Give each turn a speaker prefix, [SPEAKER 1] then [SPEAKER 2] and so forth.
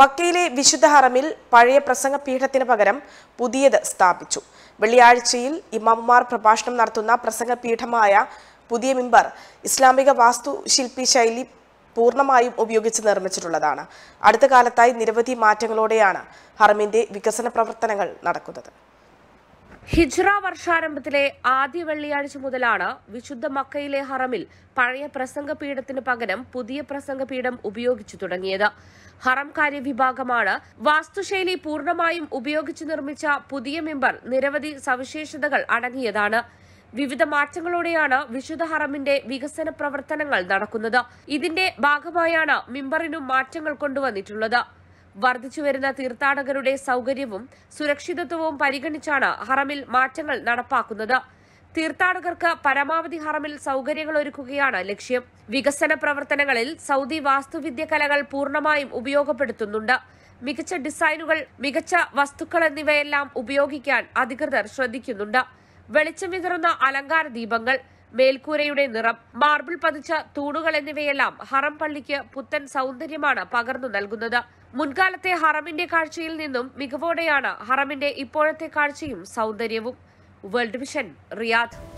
[SPEAKER 1] മക്കയിലെ വിശുദ്ധ ഹറമിൽ പഴയ പ്രസംഗ പീഠത്തിന് പകരം പുതിയത് സ്ഥാപിച്ചു വെള്ളിയാഴ്ചയിൽ ഇമാമുമാർ പ്രഭാഷണം നടത്തുന്ന പ്രസംഗ പീഠമായ പുതിയ മിമ്പർ ഇസ്ലാമിക വാസ്തുശില്പി ശൈലി പൂർണ്ണമായും ഉപയോഗിച്ച് നിർമ്മിച്ചിട്ടുള്ളതാണ് അടുത്ത കാലത്തായി നിരവധി മാറ്റങ്ങളോടെയാണ് ഹറമിന്റെ വികസന പ്രവർത്തനങ്ങൾ നടക്കുന്നത്
[SPEAKER 2] ഹിജ്റ വർഷാരംഭത്തിലെ ആദ്യ വെള്ളിയാഴ്ച മുതലാണ് വിശുദ്ധ മക്കയിലെ ഹറമിൽ പഴയ പ്രസംഗ പീഠത്തിന് പകരം പുതിയ പ്രസംഗ പീഠം ഉപയോഗിച്ചു തുടങ്ങിയത് ഹറം കാര്യ വിഭാഗമാണ് വാസ്തുശൈലി പൂർണ്ണമായും ഉപയോഗിച്ച് നിർമ്മിച്ച പുതിയ മെമ്പർ നിരവധി സവിശേഷതകൾ അടങ്ങിയതാണ് വിവിധ മാറ്റങ്ങളോടെയാണ് വിശുദ്ധ ഹറമിന്റെ വികസന പ്രവർത്തനങ്ങൾ നടക്കുന്നത് ഇതിന്റെ ഭാഗമായാണ് മിമ്പറിനും മാറ്റങ്ങൾ കൊണ്ടുവന്നിട്ടുള്ളത് വർദ്ധിച്ചുവരുന്ന തീർത്ഥാടകരുടെ സൗകര്യവും സുരക്ഷിതത്വവും പരിഗണിച്ചാണ് ഹറമിൽ മാറ്റങ്ങൾ നടപ്പാക്കുന്നത് തീർത്ഥാടകർക്ക് പരമാവധി ഹറമിൽ സൗകര്യങ്ങൾ ഒരുക്കുകയാണ് ലക്ഷ്യം വികസന പ്രവർത്തനങ്ങളിൽ സൗദി വാസ്തുവിദ്യ കലകൾ പൂർണ്ണമായും ഉപയോഗപ്പെടുത്തുന്നുണ്ട് മികച്ച ഡിസൈനുകൾ മികച്ച വസ്തുക്കൾ എന്നിവയെല്ലാം ഉപയോഗിക്കാൻ അധികൃതർ ശ്രദ്ധിക്കുന്നുണ്ട് വെളിച്ചം വിതറുന്ന അലങ്കാര ദീപങ്ങൾ മേൽക്കൂരയുടെ നിറം മാർബിൾ പതിച്ച തൂണുകൾ എന്നിവയെല്ലാം ഹറം പള്ളിക്ക് പുത്തൻ സൗന്ദര്യമാണ് പകർന്നു നൽകുന്നത് മുൻകാലത്തെ ഹറമിന്റെ കാഴ്ചയിൽ നിന്നും മികവോടെയാണ് ഹറമിന്റെ ഇപ്പോഴത്തെ കാഴ്ചയും സൗന്ദര്യവും വേൾഡ് വിഷൻ റിയാദ്